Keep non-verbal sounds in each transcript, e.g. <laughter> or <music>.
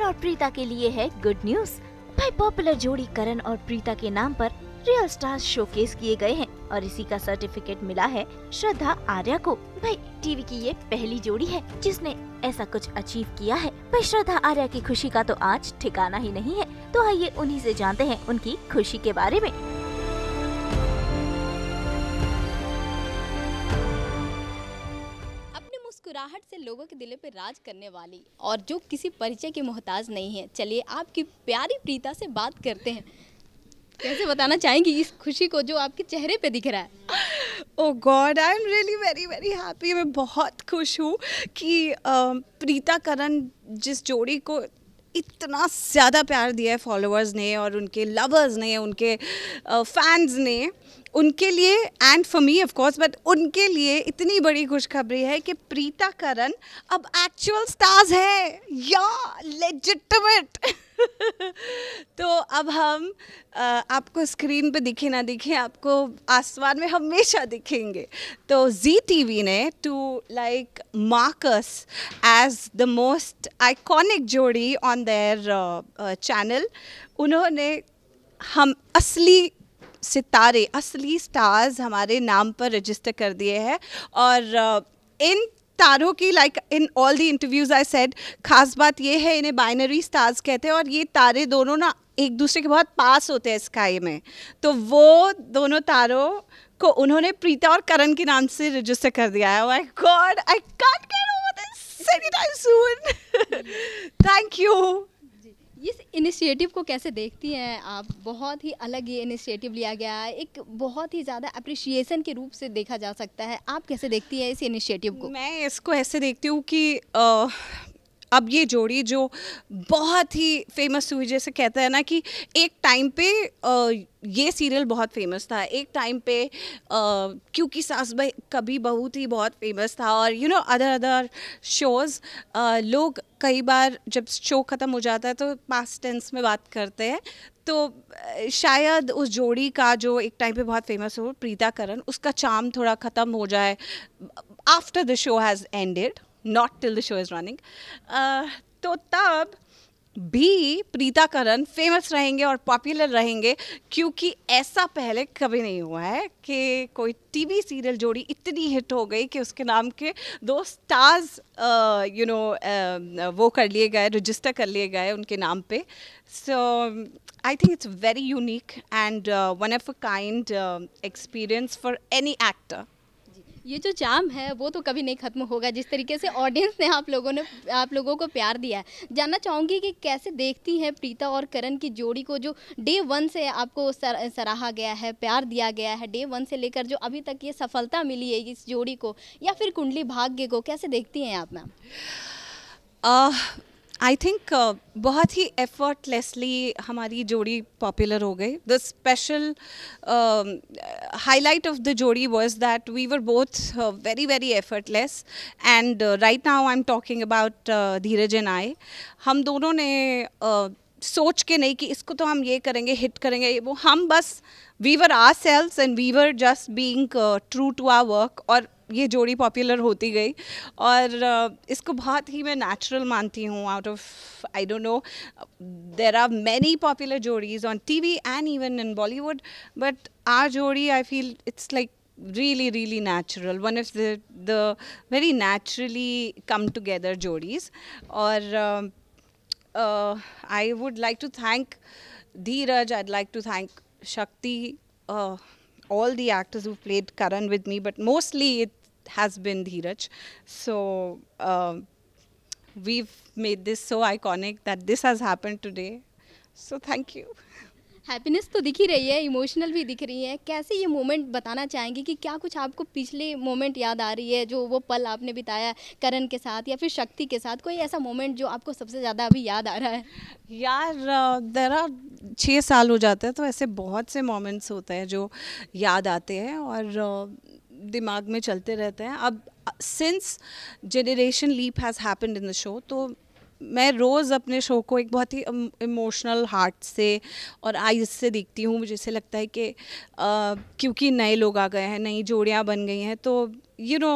करण और प्रीता के लिए है गुड न्यूज भाई पॉपुलर जोड़ी करण और प्रीता के नाम पर रियल स्टार्स शोकेस किए गए हैं और इसी का सर्टिफिकेट मिला है श्रद्धा आर्या को भाई टीवी की ये पहली जोड़ी है जिसने ऐसा कुछ अचीव किया है भाई श्रद्धा आर्या की खुशी का तो आज ठिकाना ही नहीं है तो आइए उन्हीं से जानते हैं उनकी खुशी के बारे में लोगों के दिलों पर राज करने वाली और जो किसी परिचय के मोहताज नहीं है चलिए आपकी प्यारी प्रीता से बात करते हैं कैसे बताना चाहेंगी इस खुशी को जो आपके चेहरे पे दिख रहा है oh god I am really very very happy मैं बहुत खुश हूँ कि प्रीता करण जिस जोड़ी को इतना ज़्यादा प्यार दिया है फॉलोअर्स ने और उनके लवर्स ने उनके फैंस ने उनके लिए and for me of course but उनके लिए इतनी बड़ी खुशखबरी है कि प्रीता करण अब एक्चुअल स्टार्स है या लेजिटमेट <laughs> तो अब हम आपको स्क्रीन पे दिखे ना दिखे आपको आसमान में हमेशा दिखेंगे तो जी टीवी ने टू like marked us as the most iconic जोड़ी ऑन देयर चैनल उन्होंने हम असली सितारे असली स्टार्स हमारे नाम पर रजिस्टर कर दिए हैं और इन तारों की like in all the interviews I said खास बात ये है इन्हें बाइनरी स्टार्स कहते हैं और ये तारे दोनों ना एक दूसरे के बहुत पास होते हैं स्काई में तो वो दोनों तारों को उन्होंने प्रीता और करण के नाम से रजिस्टर कर दिया है my god I can't get over this time soon thank you इस इनिशिएटिव को कैसे देखती हैं आप बहुत ही अलग ये इनिशिएटिव लिया गया है एक बहुत ही ज़्यादा अप्रिशिएशन के रूप से देखा जा सकता है आप कैसे देखती हैं इस इनिशिएटिव को मैं इसको ऐसे देखती हूँ कि आ, अब ये जोड़ी जो बहुत ही फेमस हुई जैसे कहते हैं ना कि एक टाइम पे ये सीरियल बहुत फेमस था एक टाइम पे क्योंकि सास भाई कभी बहुत ही बहुत फेमस था और you know other other shows लोग कई बार जब शो ख़त्म हो जाता है तो पास टेंस में बात करते हैं तो शायद उस जोड़ी का जो एक टाइम पे बहुत फेमस हो प्रीता करण उसका चाम थोड़ा ख़त्म हो जाए after the show has ended not till the show is running तो तब भी प्रीता करण फेमस रहेंगे और पॉपुलर रहेंगे क्योंकि ऐसा पहले कभी नहीं हुआ है कि कोई टीवी सीरियल जोड़ी इतनी हिट हो गई कि उसके नाम के दो स्टार्स यू नो वो कर लिए गए रजिस्टर कर लिए गए उनके नाम पे so I think it's very unique and one of a kind experience for any actor ये जो जाम है वो तो कभी नहीं ख़त्म होगा जिस तरीके से ऑडियंस ने आप लोगों ने आप लोगों को प्यार दिया है जानना चाहूँगी कि कैसे देखती हैं प्रीता और करण की जोड़ी को जो डे वन से आपको सर, सराहा गया है प्यार दिया गया है डे वन से लेकर जो अभी तक ये सफलता मिली है इस जोड़ी को या फिर कुंडली भाग्य को कैसे देखती हैं आप मैम आई थिंक uh, बहुत ही एफर्टलेसली हमारी जोड़ी पॉपुलर हो गई the special highlight of the जोड़ी was that we were both very very effortless and right now I am talking about Dheeraj and I हम दोनों ने uh, सोच के नहीं कि इसको तो हम ये करेंगे हिट करेंगे ये वो हम बस we were ourselves and we were just being true to our work और ये जोड़ी पॉपुलर होती गई और इसको बहुत ही मैं नेचुरल मानती हूँ out of I don't know there are many popular जोड़ीज on TV and even in Bollywood but our जोड़ी I feel it's like really really natural one of the the very naturally come together jodis or um, uh, i would like to thank dheeraj i'd like to thank shakti uh, all the actors who played karan with me but mostly it has been Dhiraj. So uh, we've made this so iconic that this has happened today. So thank you. Happiness तो दिख ही रही है emotional भी दिख रही है कैसे ये मोमेंट बताना चाहेंगे कि क्या कुछ आपको पिछले मोमेंट याद आ रही है जो वो पल आपने बिताया करण के साथ या फिर शक्ति के साथ कोई ऐसा मोमेंट जो आपको सबसे ज़्यादा अभी याद आ रहा है यार दर छः साल हो जाता है तो ऐसे बहुत से मोमेंट्स होते हैं जो याद आते हैं और दिमाग में चलते रहते हैं अब since generation leap has happen in the show तो मैं रोज़ अपने शो को एक बहुत ही इमोशनल um, हार्ट से और आइज से देखती हूँ मुझे ऐसे लगता है कि क्योंकि नए लोग आ गए हैं नई जोड़ियाँ बन गई हैं तो you know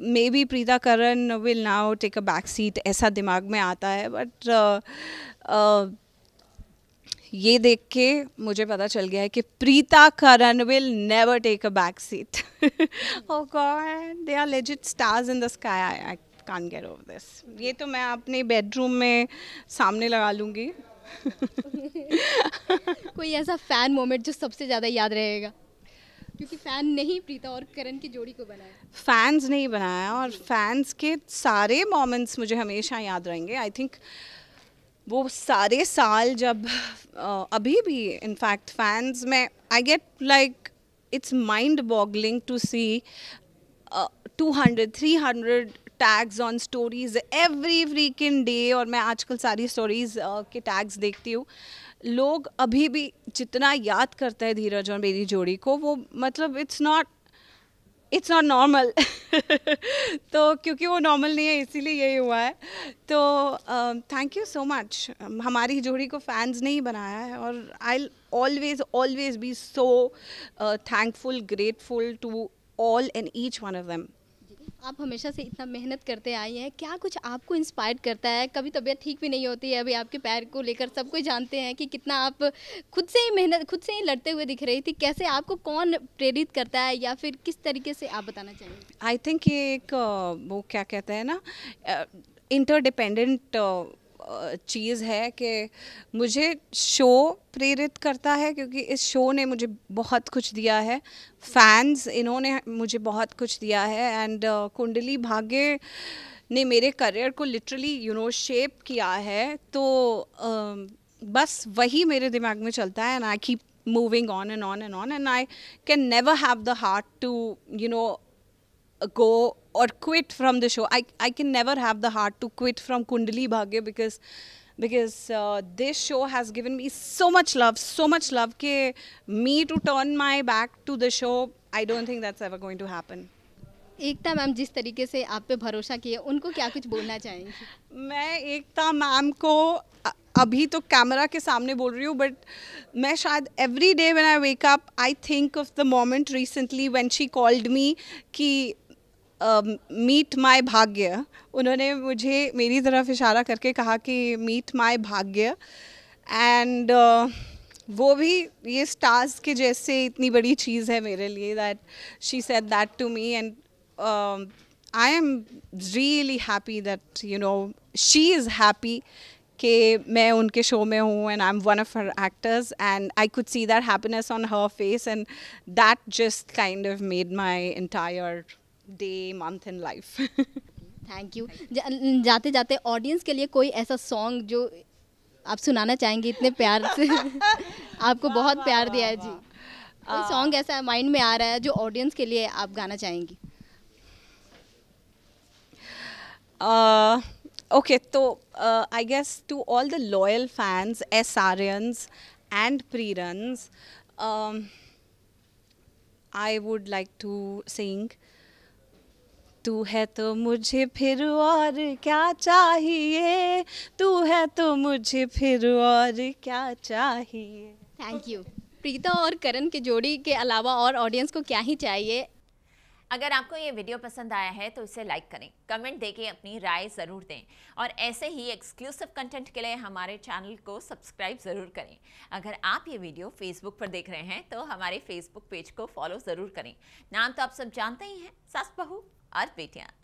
maybe Preeta Karan will now take a back seat ऐसा दिमाग में आता है बट ये देख के मुझे पता चल गया है कि Preeta Karan will never take a back seat oh god they are legit stars in the sky I can't get over this ये तो मैं अपने बेडरूम में सामने लगा लूँगी <laughs> कोई ऐसा फ़ैन मोमेंट जो सबसे ज़्यादा याद रहेगा क्योंकि फ़ैन नहीं प्रीता और करण की जोड़ी को बनाया फैंस नहीं बनाया और फैंस के सारे मोमेंट्स मुझे हमेशा याद रहेंगे आई थिंक वो सारे साल जब अभी भी इनफैक्ट फैंस में I get like it's mind boggling to see two hundred three hundred tags on stories every freaking day और मैं आजकल सारी स्टोरीज के टैग्स देखती हूँ लोग अभी भी जितना याद करते हैं धीरज और मेरी जोड़ी को वो मतलब it's not it's not normal तो क्योंकि वो नॉर्मल नहीं है इसीलिए यही हुआ है तो थैंक यू सो मच हमारी जोड़ी को फैंस ने ही बनाया है और I always always be so thankful grateful to all and each one of them आप हमेशा से इतना मेहनत करते आई हैं क्या कुछ आपको इंस्पायर करता है कभी तबीयत ठीक भी नहीं होती है अभी आपके पैर को लेकर सब कोई जानते हैं कि कितना आप खुद से ही मेहनत खुद से ही लड़ते हुए दिख रही थी कैसे आपको कौन प्रेरित करता है या फिर किस तरीके से आप बताना चाहिए आई थिंक ये एक वो क्या कहते हैं ना इंटरडिपेंडेंट uh, चीज़ है कि मुझे शो प्रेरित करता है क्योंकि इस शो ने मुझे बहुत कुछ दिया है फैंस इन्होंने मुझे बहुत कुछ दिया है एंड कुंडली भाग्य ने मेरे करियर को लिटरली यू नो शेप किया है तो uh, बस वही मेरे दिमाग में चलता है and I keep moving on and on and on and I can never have the heart to you know go or quit from the show. I, I can never have the heart to quit from Kundali Bhagya because because uh, this show has given me so much love, so much love. Ke me to turn my back to the show, I don't think that's ever going to happen. Ekta ma'am जिस तरीके से आप पे भरोसा किए उनको क्या कुछ बोलना चाहेंगे मैं एकता मैम को अभी तो कैमरा के सामने बोल रही हूँ बट मैं शायद every day when I wake up I think of the moment recently when she called me कि मीट माय भाग्य उन्होंने मुझे मेरी तरफ इशारा करके कहा कि मीट माय भाग्य एंड वो भी ये स्टार्स के जैसे इतनी बड़ी चीज़ है मेरे लिए that she said that to me and I am really happy that you know she is happy कि मैं उनके शो में हूँ and I am one of her actors and I could see that happiness on her face and that just kind of made my entire day month in life thank you जाते जाते audience के लिए कोई ऐसा song जो आप सुनाना चाहेंगे इतने प्यार से <laughs> आपको बहुत प्यार दिया है जी कोई सॉन्ग ऐसा माइंड में आ रहा है जो ऑडियंस के लिए आप गाना चाहेंगी ओके uh, तो I guess to all the loyal fans as आर्यंस एंड प्रीरन्स I would like to sing तू है तो मुझे फिर और क्या चाहिए तू है तो मुझे फिर और क्या चाहिए थैंक यू प्रीता और करण की जोड़ी के अलावा और ऑडियंस को क्या ही चाहिए अगर आपको ये वीडियो पसंद आया है तो इसे लाइक करें कमेंट देके अपनी राय ज़रूर दें और ऐसे ही एक्सक्लूसिव कंटेंट के लिए हमारे चैनल को सब्सक्राइब ज़रूर करें अगर आप ये वीडियो फेसबुक पर देख रहे हैं तो हमारे फेसबुक पेज को फॉलो ज़रूर करें नाम तो आप सब जानते ही हैं सास बहू और